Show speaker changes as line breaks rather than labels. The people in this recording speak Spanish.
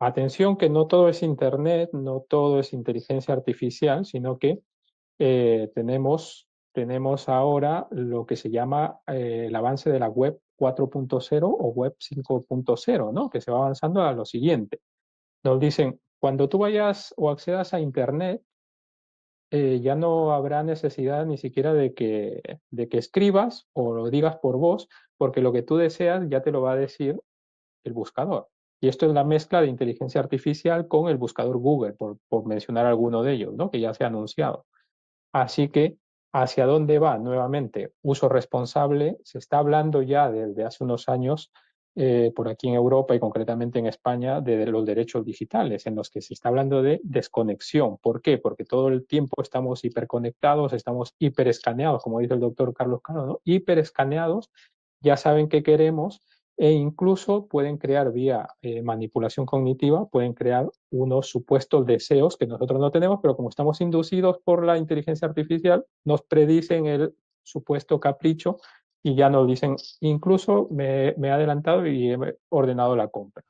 Atención que no todo es Internet, no todo es inteligencia artificial, sino que eh, tenemos, tenemos ahora lo que se llama eh, el avance de la web 4.0 o web 5.0, ¿no? que se va avanzando a lo siguiente. Nos dicen, cuando tú vayas o accedas a Internet, eh, ya no habrá necesidad ni siquiera de que, de que escribas o lo digas por voz, porque lo que tú deseas ya te lo va a decir el buscador. Y esto es la mezcla de inteligencia artificial con el buscador Google, por, mencionar alguno de ellos, ¿no? que ya se ha anunciado. Así que, ¿hacia dónde va nuevamente? Uso responsable, se está hablando ya desde hace unos años eh, por aquí en Europa y concretamente en España de, los derechos digitales, en los que se está hablando de desconexión. ¿Por qué? Porque todo el tiempo estamos hiperconectados, estamos hiperescaneados, como dice el doctor Carlos Cano, hiperescaneados, ya saben qué queremos e incluso pueden crear vía eh, manipulación cognitiva, pueden crear unos supuestos deseos que nosotros no tenemos, pero como estamos inducidos por la inteligencia artificial, nos predicen el supuesto capricho y ya nos dicen, incluso me, me he adelantado y he ordenado la compra.